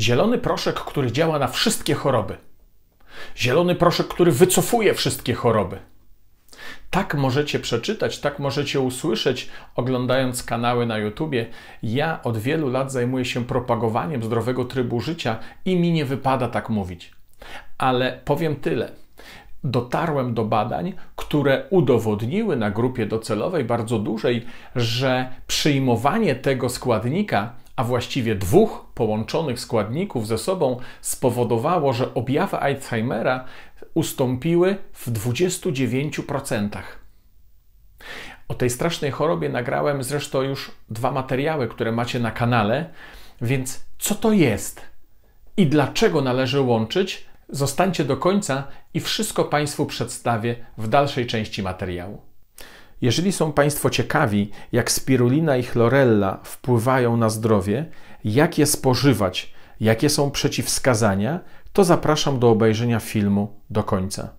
Zielony proszek, który działa na wszystkie choroby. Zielony proszek, który wycofuje wszystkie choroby. Tak możecie przeczytać, tak możecie usłyszeć, oglądając kanały na YouTubie. Ja od wielu lat zajmuję się propagowaniem zdrowego trybu życia i mi nie wypada tak mówić. Ale powiem tyle. Dotarłem do badań, które udowodniły na grupie docelowej bardzo dużej, że przyjmowanie tego składnika a właściwie dwóch połączonych składników ze sobą spowodowało, że objawy Alzheimera ustąpiły w 29%. O tej strasznej chorobie nagrałem zresztą już dwa materiały, które macie na kanale, więc co to jest i dlaczego należy łączyć? Zostańcie do końca i wszystko Państwu przedstawię w dalszej części materiału. Jeżeli są Państwo ciekawi, jak spirulina i chlorella wpływają na zdrowie, jak je spożywać, jakie są przeciwwskazania, to zapraszam do obejrzenia filmu do końca.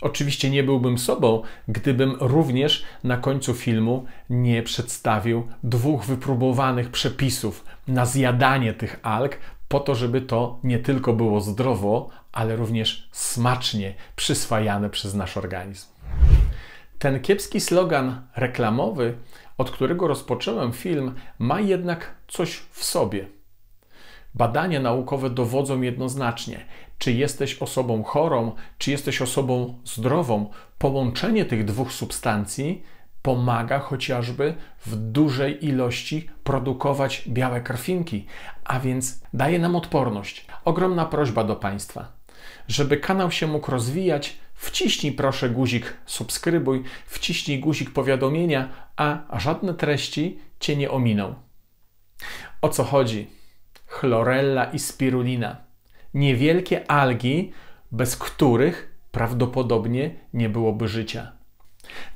Oczywiście nie byłbym sobą, gdybym również na końcu filmu nie przedstawił dwóch wypróbowanych przepisów na zjadanie tych alg, po to, żeby to nie tylko było zdrowo, ale również smacznie przyswajane przez nasz organizm. Ten kiepski slogan reklamowy, od którego rozpocząłem film, ma jednak coś w sobie. Badania naukowe dowodzą jednoznacznie, czy jesteś osobą chorą, czy jesteś osobą zdrową. Połączenie tych dwóch substancji pomaga chociażby w dużej ilości produkować białe krwinki, a więc daje nam odporność. Ogromna prośba do Państwa, żeby kanał się mógł rozwijać, Wciśnij proszę guzik subskrybuj, wciśnij guzik powiadomienia, a żadne treści Cię nie ominą. O co chodzi? Chlorella i spirulina. Niewielkie algi, bez których prawdopodobnie nie byłoby życia.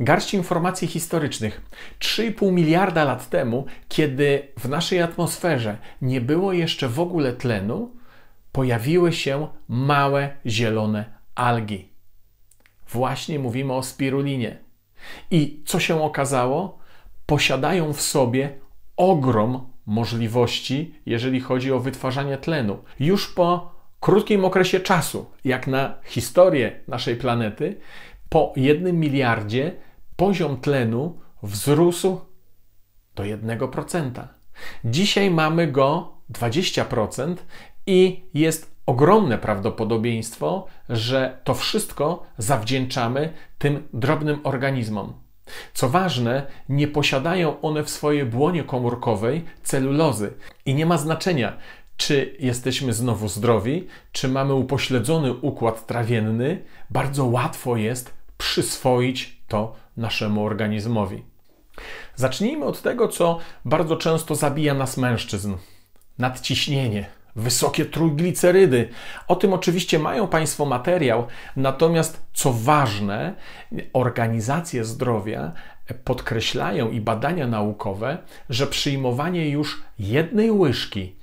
Garść informacji historycznych. 3,5 miliarda lat temu, kiedy w naszej atmosferze nie było jeszcze w ogóle tlenu, pojawiły się małe zielone algi. Właśnie mówimy o spirulinie. I co się okazało? Posiadają w sobie ogrom możliwości, jeżeli chodzi o wytwarzanie tlenu. Już po krótkim okresie czasu, jak na historię naszej planety, po jednym miliardzie poziom tlenu wzrósł do 1%. Dzisiaj mamy go 20% i jest ogromne prawdopodobieństwo, że to wszystko zawdzięczamy tym drobnym organizmom. Co ważne, nie posiadają one w swojej błonie komórkowej celulozy i nie ma znaczenia, czy jesteśmy znowu zdrowi, czy mamy upośledzony układ trawienny, bardzo łatwo jest przyswoić to naszemu organizmowi. Zacznijmy od tego, co bardzo często zabija nas mężczyzn: nadciśnienie wysokie trójglicerydy. O tym oczywiście mają Państwo materiał, natomiast co ważne, organizacje zdrowia podkreślają i badania naukowe, że przyjmowanie już jednej łyżki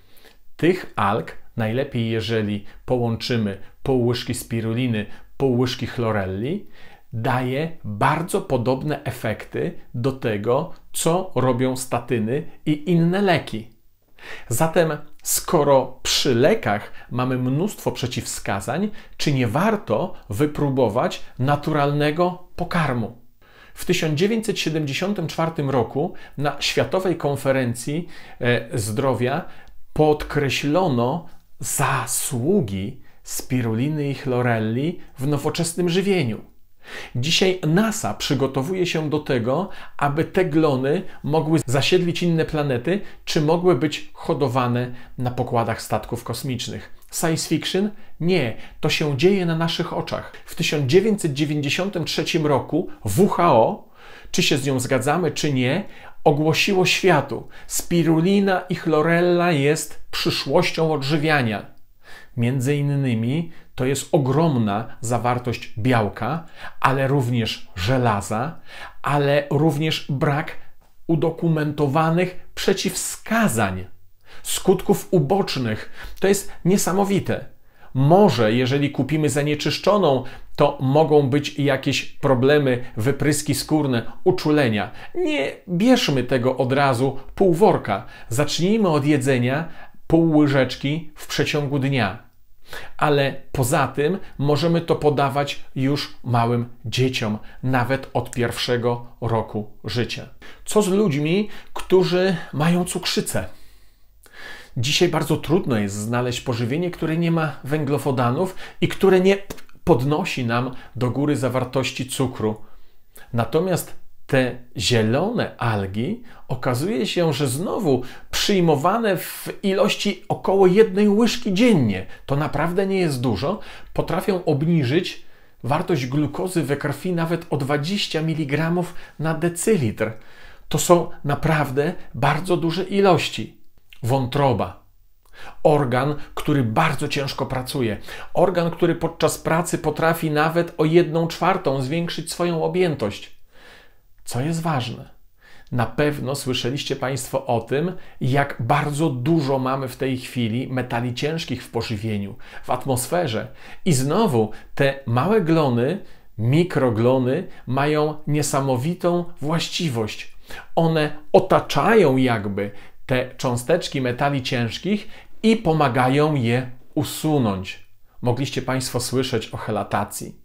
tych alg, najlepiej jeżeli połączymy pół łyżki spiruliny, pół łyżki chlorelli, daje bardzo podobne efekty do tego, co robią statyny i inne leki. Zatem, skoro przy lekach mamy mnóstwo przeciwwskazań, czy nie warto wypróbować naturalnego pokarmu? W 1974 roku na Światowej Konferencji e, Zdrowia podkreślono zasługi spiruliny i chlorelli w nowoczesnym żywieniu. Dzisiaj NASA przygotowuje się do tego, aby te glony mogły zasiedlić inne planety, czy mogły być hodowane na pokładach statków kosmicznych. Science fiction? Nie, to się dzieje na naszych oczach. W 1993 roku WHO, czy się z nią zgadzamy, czy nie, ogłosiło światu: spirulina i chlorella jest przyszłością odżywiania. Między innymi to jest ogromna zawartość białka, ale również żelaza, ale również brak udokumentowanych przeciwwskazań, skutków ubocznych. To jest niesamowite. Może, jeżeli kupimy zanieczyszczoną, to mogą być jakieś problemy, wypryski skórne, uczulenia. Nie bierzmy tego od razu pół worka. Zacznijmy od jedzenia pół łyżeczki w przeciągu dnia ale poza tym możemy to podawać już małym dzieciom, nawet od pierwszego roku życia. Co z ludźmi, którzy mają cukrzycę? Dzisiaj bardzo trudno jest znaleźć pożywienie, które nie ma węglowodanów i które nie podnosi nam do góry zawartości cukru. Natomiast te zielone algi okazuje się, że znowu przyjmowane w ilości około jednej łyżki dziennie, to naprawdę nie jest dużo, potrafią obniżyć wartość glukozy we krwi nawet o 20 mg na decylitr. To są naprawdę bardzo duże ilości. Wątroba. Organ, który bardzo ciężko pracuje, organ, który podczas pracy potrafi nawet o jedną czwartą zwiększyć swoją objętość. Co jest ważne? Na pewno słyszeliście Państwo o tym, jak bardzo dużo mamy w tej chwili metali ciężkich w pożywieniu, w atmosferze. I znowu te małe glony, mikroglony, mają niesamowitą właściwość. One otaczają jakby te cząsteczki metali ciężkich i pomagają je usunąć. Mogliście Państwo słyszeć o helatacji.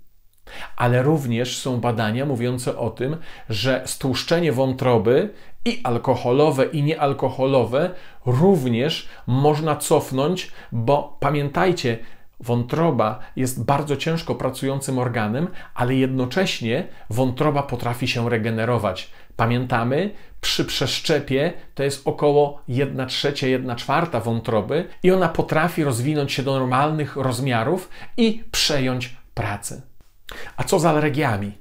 Ale również są badania mówiące o tym, że stłuszczenie wątroby i alkoholowe, i niealkoholowe również można cofnąć, bo pamiętajcie, Wątroba jest bardzo ciężko pracującym organem, ale jednocześnie wątroba potrafi się regenerować. Pamiętamy, przy przeszczepie to jest około 1 trzecia, 1 czwarta wątroby i ona potrafi rozwinąć się do normalnych rozmiarów i przejąć pracę. A co z alergiami?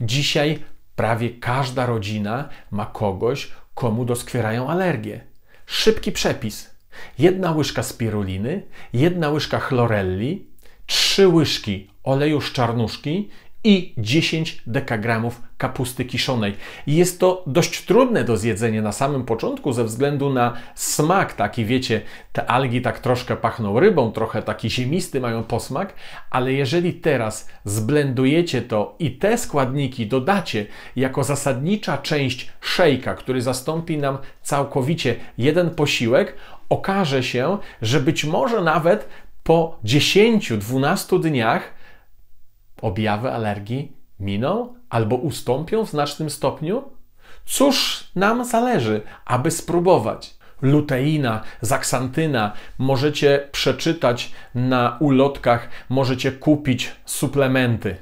Dzisiaj prawie każda rodzina ma kogoś, komu doskwierają alergie. Szybki przepis. Jedna łyżka spiruliny, jedna łyżka chlorelli, trzy łyżki oleju z czarnuszki i 10 dekagramów kapusty kiszonej. Jest to dość trudne do zjedzenia na samym początku ze względu na smak taki, wiecie, te algi tak troszkę pachną rybą, trochę taki ziemisty mają posmak, ale jeżeli teraz zblendujecie to i te składniki dodacie jako zasadnicza część szejka, który zastąpi nam całkowicie jeden posiłek, okaże się, że być może nawet po 10-12 dniach objawy alergii miną albo ustąpią w znacznym stopniu? Cóż nam zależy, aby spróbować? luteina, zaksantyna. Możecie przeczytać na ulotkach, możecie kupić suplementy.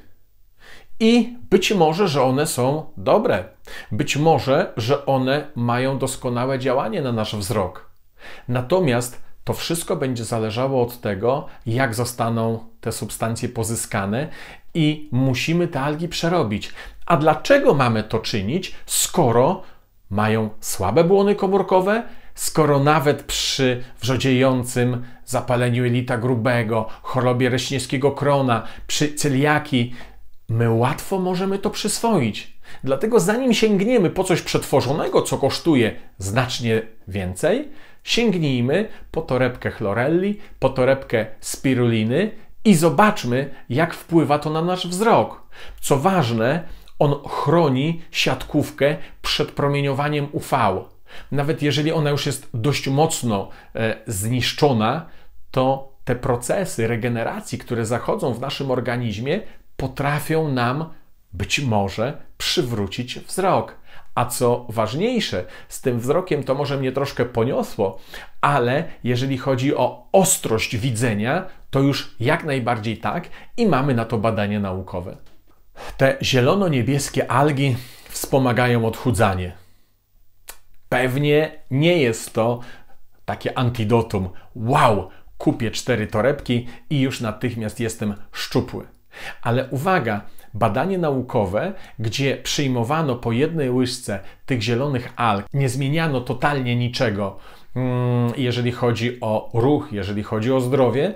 I być może, że one są dobre. Być może, że one mają doskonałe działanie na nasz wzrok. Natomiast to wszystko będzie zależało od tego, jak zostaną te substancje pozyskane i musimy te algi przerobić. A dlaczego mamy to czynić, skoro mają słabe błony komórkowe, skoro nawet przy wrzodziejącym zapaleniu elita grubego, chorobie reśniewskiego krona, przy celiaki, my łatwo możemy to przyswoić. Dlatego zanim sięgniemy po coś przetworzonego, co kosztuje znacznie więcej, sięgnijmy po torebkę chlorelli, po torebkę spiruliny, i zobaczmy, jak wpływa to na nasz wzrok. Co ważne, on chroni siatkówkę przed promieniowaniem UV. Nawet jeżeli ona już jest dość mocno e, zniszczona, to te procesy regeneracji, które zachodzą w naszym organizmie, potrafią nam być może przywrócić wzrok. A co ważniejsze, z tym wzrokiem to może mnie troszkę poniosło, ale jeżeli chodzi o ostrość widzenia, to już jak najbardziej tak i mamy na to badania naukowe. Te zielono-niebieskie algi wspomagają odchudzanie. Pewnie nie jest to takie antidotum. Wow, kupię cztery torebki i już natychmiast jestem szczupły. Ale uwaga, badanie naukowe, gdzie przyjmowano po jednej łyżce tych zielonych alg, nie zmieniano totalnie niczego, mm, jeżeli chodzi o ruch, jeżeli chodzi o zdrowie,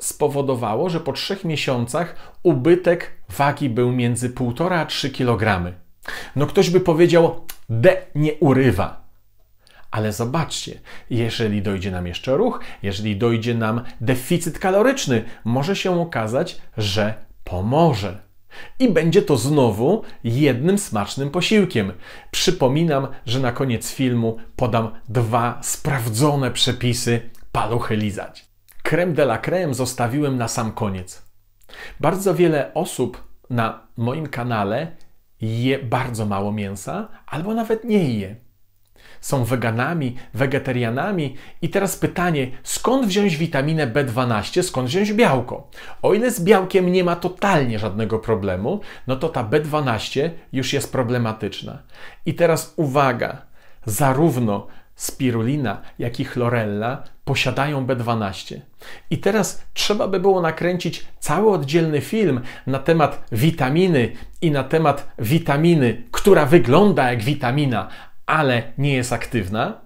spowodowało, że po trzech miesiącach ubytek wagi był między 1,5 a 3 kg. No ktoś by powiedział, D nie urywa. Ale zobaczcie, jeżeli dojdzie nam jeszcze ruch, jeżeli dojdzie nam deficyt kaloryczny, może się okazać, że pomoże. I będzie to znowu jednym smacznym posiłkiem. Przypominam, że na koniec filmu podam dwa sprawdzone przepisy paluchy lizać. Creme de la creme zostawiłem na sam koniec. Bardzo wiele osób na moim kanale je bardzo mało mięsa albo nawet nie je są weganami, wegetarianami. I teraz pytanie, skąd wziąć witaminę B12, skąd wziąć białko? O ile z białkiem nie ma totalnie żadnego problemu, no to ta B12 już jest problematyczna. I teraz uwaga, zarówno spirulina, jak i chlorella posiadają B12. I teraz trzeba by było nakręcić cały oddzielny film na temat witaminy i na temat witaminy, która wygląda jak witamina, ale nie jest aktywna,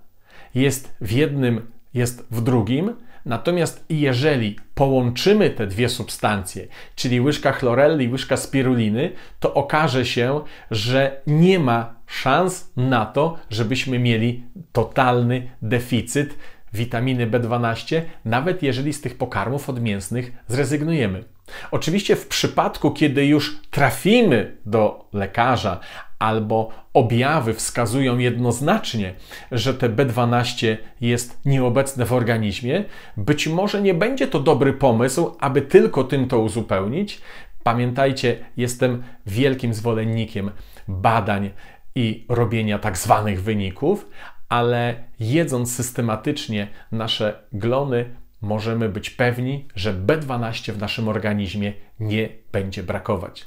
jest w jednym, jest w drugim. Natomiast jeżeli połączymy te dwie substancje, czyli łyżka chlorelli i łyżka spiruliny, to okaże się, że nie ma szans na to, żebyśmy mieli totalny deficyt witaminy B12, nawet jeżeli z tych pokarmów odmięsnych zrezygnujemy. Oczywiście w przypadku, kiedy już trafimy do lekarza albo objawy wskazują jednoznacznie, że te B12 jest nieobecne w organizmie, być może nie będzie to dobry pomysł, aby tylko tym to uzupełnić. Pamiętajcie, jestem wielkim zwolennikiem badań i robienia tak zwanych wyników, ale jedząc systematycznie nasze glony, możemy być pewni, że B12 w naszym organizmie nie będzie brakować.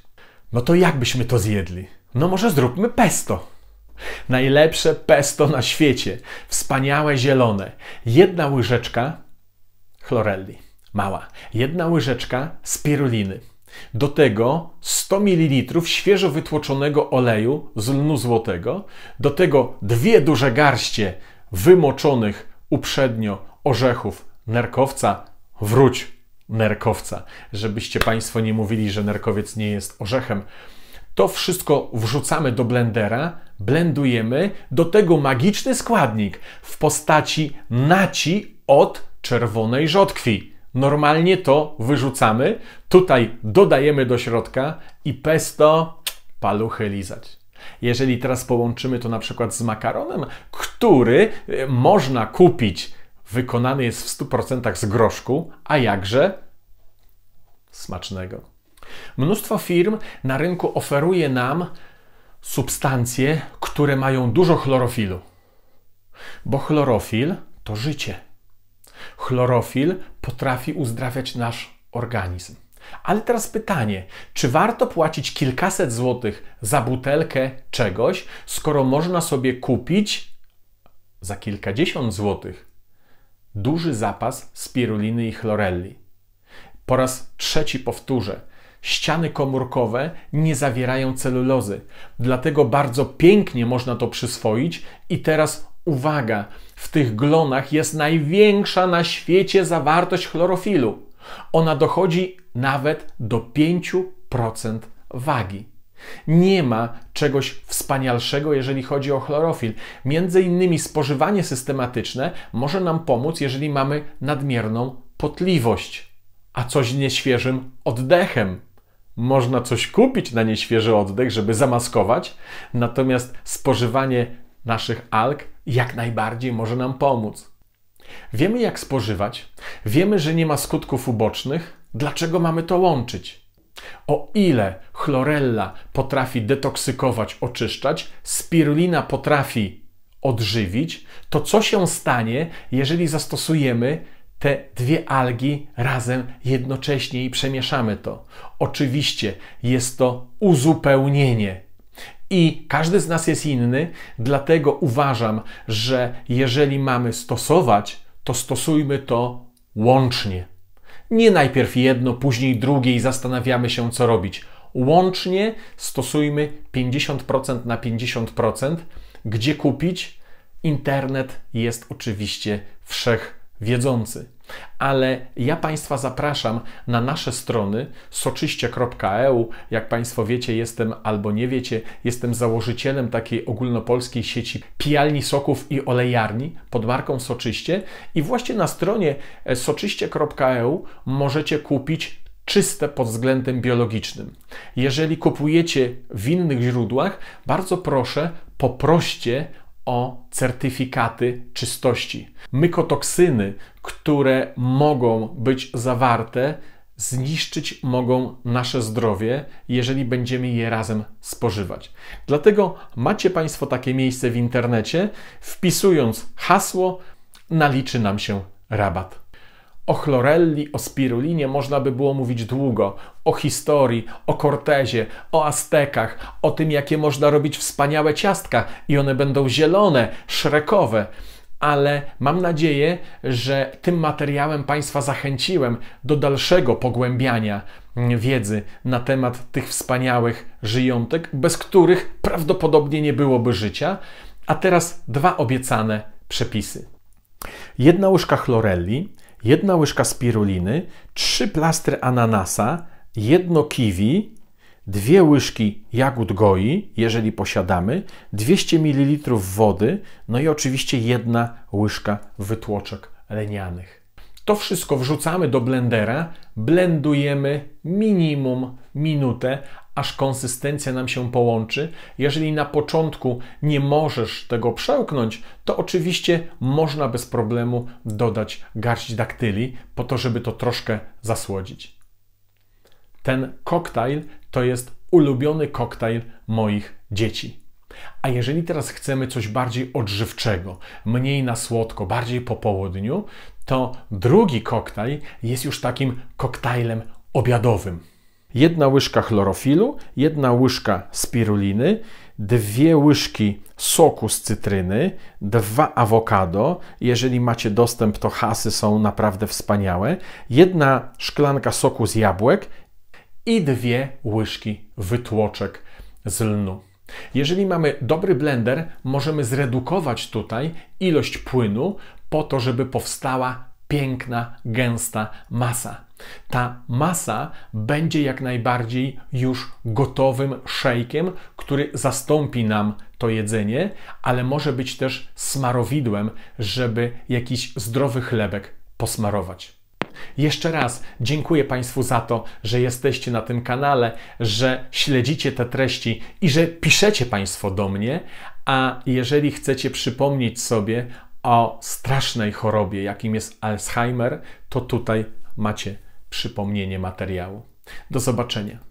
No to jakbyśmy to zjedli? No może zróbmy pesto. Najlepsze pesto na świecie. Wspaniałe zielone. Jedna łyżeczka chlorelli. Mała. Jedna łyżeczka spiruliny. Do tego 100 ml świeżo wytłoczonego oleju z lnu złotego, do tego dwie duże garście wymoczonych uprzednio orzechów nerkowca. Wróć nerkowca. Żebyście Państwo nie mówili, że nerkowiec nie jest orzechem. To wszystko wrzucamy do blendera, blendujemy, do tego magiczny składnik w postaci naci od czerwonej rzodkwi. Normalnie to wyrzucamy, tutaj dodajemy do środka i pesto paluchy lizać. Jeżeli teraz połączymy to na przykład z makaronem, który e, można kupić wykonany jest w 100% z groszku, a jakże smacznego. Mnóstwo firm na rynku oferuje nam substancje, które mają dużo chlorofilu, bo chlorofil to życie. Chlorofil potrafi uzdrawiać nasz organizm. Ale teraz pytanie, czy warto płacić kilkaset złotych za butelkę czegoś, skoro można sobie kupić za kilkadziesiąt złotych duży zapas spiruliny i chlorelli. Po raz trzeci powtórzę, ściany komórkowe nie zawierają celulozy, dlatego bardzo pięknie można to przyswoić i teraz uwaga, w tych glonach jest największa na świecie zawartość chlorofilu. Ona dochodzi nawet do 5% wagi. Nie ma czegoś wspanialszego, jeżeli chodzi o chlorofil. Między innymi spożywanie systematyczne może nam pomóc, jeżeli mamy nadmierną potliwość, a coś nieświeżym oddechem. Można coś kupić na nieświeży oddech, żeby zamaskować, natomiast spożywanie naszych alg jak najbardziej może nam pomóc. Wiemy, jak spożywać, wiemy, że nie ma skutków ubocznych. Dlaczego mamy to łączyć? O ile Chlorella potrafi detoksykować, oczyszczać, spirulina potrafi odżywić, to co się stanie, jeżeli zastosujemy te dwie algi razem jednocześnie i przemieszamy to? Oczywiście jest to uzupełnienie. I każdy z nas jest inny, dlatego uważam, że jeżeli mamy stosować, to stosujmy to łącznie. Nie najpierw jedno, później drugie i zastanawiamy się, co robić. Łącznie stosujmy 50% na 50%, gdzie kupić. Internet jest oczywiście wszechwiedzący. Ale ja Państwa zapraszam na nasze strony soczyście.eu. Jak Państwo wiecie, jestem albo nie wiecie, jestem założycielem takiej ogólnopolskiej sieci pijalni soków i olejarni pod marką Soczyście. I właśnie na stronie soczyście.eu możecie kupić czyste pod względem biologicznym. Jeżeli kupujecie w innych źródłach, bardzo proszę, poproście o certyfikaty czystości. Mykotoksyny, które mogą być zawarte, zniszczyć mogą nasze zdrowie, jeżeli będziemy je razem spożywać. Dlatego macie Państwo takie miejsce w internecie, wpisując hasło, naliczy nam się rabat. O chlorelli, o spirulinie można by było mówić długo, o historii, o Kortezie, o Aztekach, o tym, jakie można robić wspaniałe ciastka i one będą zielone, szrekowe ale mam nadzieję, że tym materiałem Państwa zachęciłem do dalszego pogłębiania wiedzy na temat tych wspaniałych żyjątek, bez których prawdopodobnie nie byłoby życia. A teraz dwa obiecane przepisy. Jedna łyżka chlorelli jedna łyżka spiruliny, trzy plastry ananasa, jedno kiwi, dwie łyżki jagód goi, jeżeli posiadamy, 200 ml wody, no i oczywiście jedna łyżka wytłoczek lenianych. To wszystko wrzucamy do blendera, blendujemy minimum minutę, aż konsystencja nam się połączy. Jeżeli na początku nie możesz tego przełknąć, to oczywiście można bez problemu dodać garść daktyli po to, żeby to troszkę zasłodzić. Ten koktajl to jest ulubiony koktajl moich dzieci. A jeżeli teraz chcemy coś bardziej odżywczego, mniej na słodko, bardziej po południu, to drugi koktajl jest już takim koktajlem obiadowym. Jedna łyżka chlorofilu, jedna łyżka spiruliny, dwie łyżki soku z cytryny, dwa awokado. Jeżeli macie dostęp, to hasy są naprawdę wspaniałe. Jedna szklanka soku z jabłek i dwie łyżki wytłoczek z lnu. Jeżeli mamy dobry blender, możemy zredukować tutaj ilość płynu po to, żeby powstała piękna, gęsta masa. Ta masa będzie jak najbardziej już gotowym szejkiem, który zastąpi nam to jedzenie, ale może być też smarowidłem, żeby jakiś zdrowy chlebek posmarować. Jeszcze raz dziękuję Państwu za to, że jesteście na tym kanale, że śledzicie te treści i że piszecie Państwo do mnie. A jeżeli chcecie przypomnieć sobie o strasznej chorobie, jakim jest Alzheimer, to tutaj macie przypomnienie materiału. Do zobaczenia.